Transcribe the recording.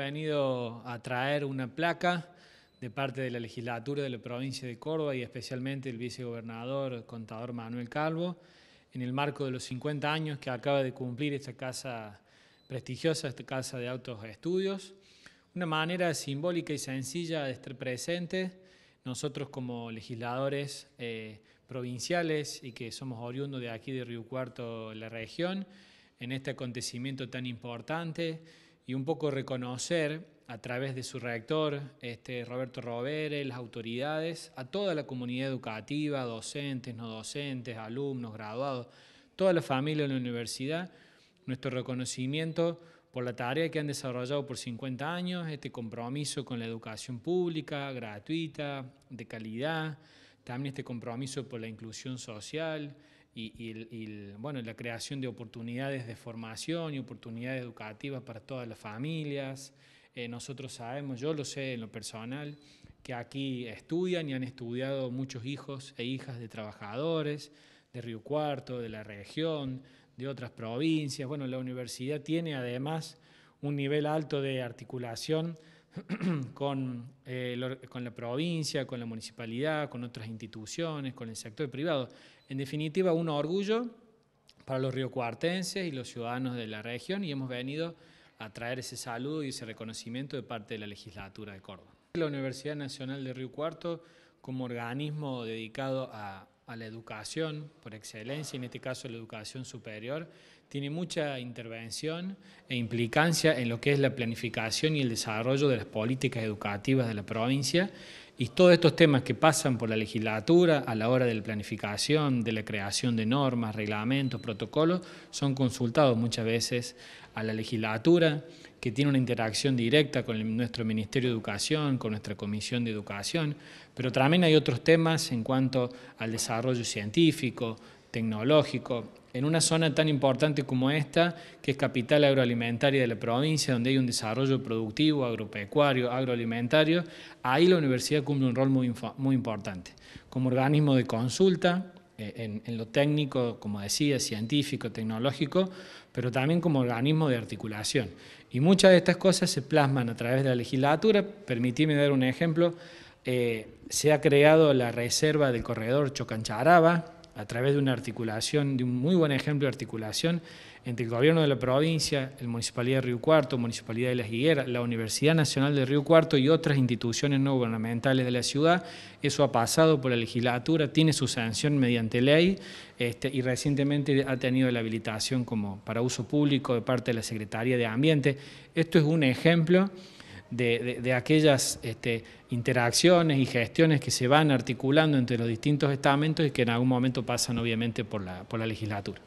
venido a traer una placa de parte de la legislatura de la provincia de Córdoba y especialmente el vicegobernador, contador Manuel Calvo, en el marco de los 50 años que acaba de cumplir esta casa prestigiosa, esta casa de autos estudios. Una manera simbólica y sencilla de estar presente, nosotros como legisladores eh, provinciales y que somos oriundos de aquí de Río Cuarto, la región, en este acontecimiento tan importante y un poco reconocer a través de su rector, este, Roberto Robere, las autoridades, a toda la comunidad educativa, docentes, no docentes, alumnos, graduados, toda la familia de la universidad, nuestro reconocimiento por la tarea que han desarrollado por 50 años, este compromiso con la educación pública, gratuita, de calidad, también este compromiso por la inclusión social, y, bueno, la creación de oportunidades de formación y oportunidades educativas para todas las familias. Eh, nosotros sabemos, yo lo sé en lo personal, que aquí estudian y han estudiado muchos hijos e hijas de trabajadores de Río Cuarto, de la región, de otras provincias. Bueno, la universidad tiene además un nivel alto de articulación con, eh, con la provincia, con la municipalidad, con otras instituciones, con el sector privado. En definitiva, un orgullo para los riocuartenses y los ciudadanos de la región y hemos venido a traer ese saludo y ese reconocimiento de parte de la legislatura de Córdoba. La Universidad Nacional de Río Cuarto, como organismo dedicado a a la educación por excelencia, en este caso la educación superior, tiene mucha intervención e implicancia en lo que es la planificación y el desarrollo de las políticas educativas de la provincia y todos estos temas que pasan por la legislatura a la hora de la planificación, de la creación de normas, reglamentos, protocolos, son consultados muchas veces a la legislatura, que tiene una interacción directa con nuestro Ministerio de Educación, con nuestra Comisión de Educación, pero también hay otros temas en cuanto al desarrollo científico, tecnológico, en una zona tan importante como esta, que es capital agroalimentaria de la provincia, donde hay un desarrollo productivo, agropecuario, agroalimentario, ahí la universidad cumple un rol muy importante. Como organismo de consulta, eh, en, lo técnico, como decía, científico, tecnológico, pero también como organismo de articulación. Y muchas de estas cosas se plasman a través de la legislatura. Permitime dar un ejemplo. Eh, se ha creado la reserva del corredor Chocancharaba, a través de una articulación, de un muy buen ejemplo de articulación entre el gobierno de la provincia, el Municipalidad de Río Cuarto, Municipalidad de Las Higueras, la Universidad Nacional de Río Cuarto y otras instituciones no gubernamentales de la ciudad. Eso ha pasado por la legislatura, tiene su sanción mediante ley este, y recientemente ha tenido la habilitación como para uso público de parte de la Secretaría de Ambiente. Esto es un ejemplo de, aquellas este, interacciones y gestiones que se van articulando entre los distintos estamentos y que en algún momento pasan obviamente por la, por la legislatura.